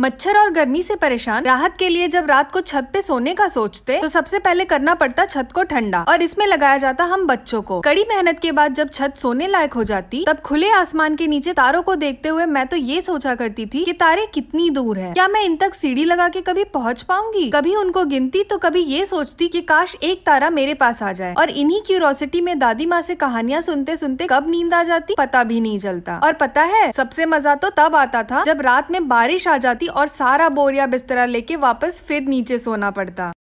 मच्छर और गर्मी से परेशान राहत के लिए जब रात को छत पे सोने का सोचते तो सबसे पहले करना पड़ता छत को ठंडा और इसमें लगाया जाता हम बच्चों को कड़ी मेहनत के बाद जब छत सोने लायक हो जाती तब खुले आसमान के नीचे तारों को देखते हुए मैं तो ये सोचा करती थी कि तारे कितनी दूर है क्या मैं इन तक सीढ़ी लगा के कभी पहुँच पाऊंगी कभी उनको गिनती तो कभी ये सोचती की काश एक तारा मेरे पास आ जाए और इन्ही क्यूरोसिटी में दादी माँ ऐसी कहानियाँ सुनते सुनते कब नींद आ जाती पता भी नहीं चलता और पता है सबसे मजा तो तब आता था जब रात में बारिश आ जाती और सारा बोरिया बिस्तरा लेके वापस फिर नीचे सोना पड़ता